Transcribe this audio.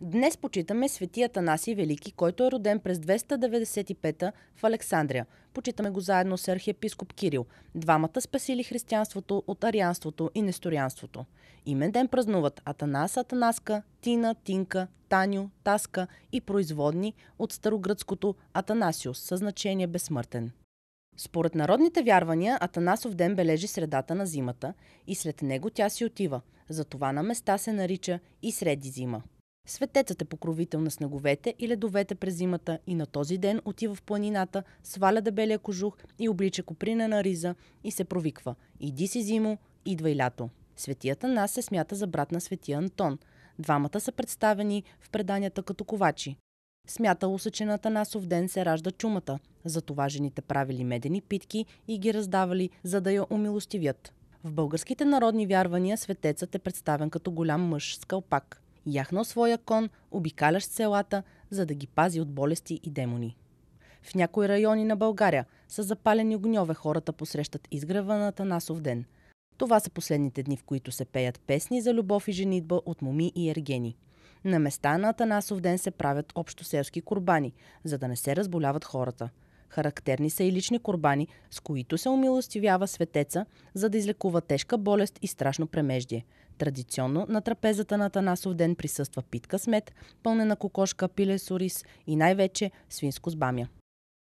Днес почитаме светия Танаси Велики, който е роден през 295 в Александрия. Почитаме го заедно с архиепископ Кирил. Двамата спасили християнството от арианството и несторианството. Имен ден празнуват Атанас, Атанаска, Тина, Тинка, Таню, Таска и производни от старогръцкото Атанасиус със значение безсмъртен. Според народните вярвания, Атанасов ден бележи средата на зимата и след него тя си отива. Затова на места се нарича и среди зима. Светецът е покровител на снеговете и ледовете през зимата и на този ден отива в планината, сваля дебелия кожух и облича на риза и се провиква «Иди си зимо, идва и лято». Светият Нас се смята за брат на светия Антон. Двамата са представени в преданията като ковачи. Смятало се, че на ден се ражда чумата, затова жените правили медени питки и ги раздавали, за да я умилостивят. В българските народни вярвания светецът е представен като голям мъж с кълпак – яхнал своя кон, обикалящ селата, за да ги пази от болести и демони. В някои райони на България са запалени огньове хората посрещат изгрева на Танасов ден. Това са последните дни, в които се пеят песни за любов и женитба от моми и ергени. На места на Атанасов ден се правят общо селски курбани, за да не се разболяват хората – Характерни са и лични корбани, с които се умилостивява светеца, за да излекува тежка болест и страшно премеждие. Традиционно на трапезата на Танасов ден присъства питка с мед, пълнена кокошка, пиле сурис и най-вече свинско с бамя.